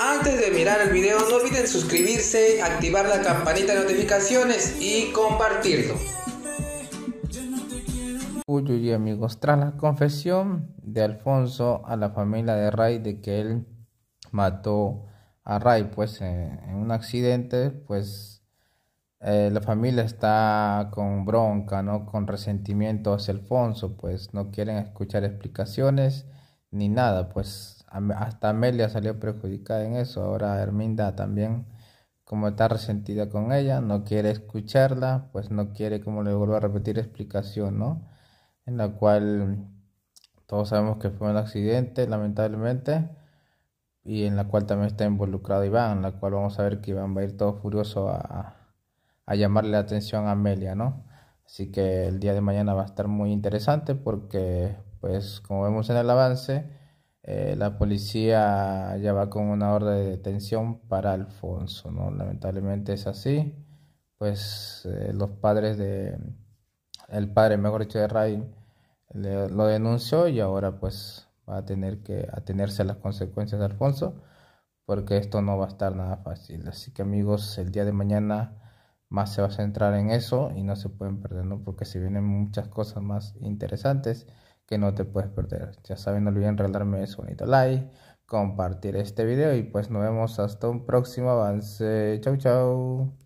Antes de mirar el video no olviden suscribirse, activar la campanita de notificaciones y compartirlo. Uy, y amigos, tras la confesión de Alfonso a la familia de Ray de que él mató a Ray pues en un accidente pues eh, la familia está con bronca, ¿no? Con resentimiento hacia Alfonso, pues no quieren escuchar explicaciones ni nada, pues hasta Amelia salió perjudicada en eso. Ahora Herminda también, como está resentida con ella, no quiere escucharla, pues no quiere, como le vuelva a repetir, explicación, ¿no? En la cual todos sabemos que fue un accidente, lamentablemente, y en la cual también está involucrado Iván, en la cual vamos a ver que Iván va a ir todo furioso a, a llamarle la atención a Amelia, ¿no? Así que el día de mañana va a estar muy interesante porque, pues, como vemos en el avance, eh, la policía ya va con una orden de detención para Alfonso, ¿no? Lamentablemente es así. Pues eh, los padres de, el padre, mejor dicho, de Ray lo denunció y ahora pues va a tener que atenerse a las consecuencias de Alfonso porque esto no va a estar nada fácil. Así que amigos, el día de mañana más se va a centrar en eso y no se pueden perder, Porque se vienen muchas cosas más interesantes que no te puedes perder. Ya saben, no olviden regalarme su bonito like, compartir este video y pues nos vemos hasta un próximo avance. Chau, chau.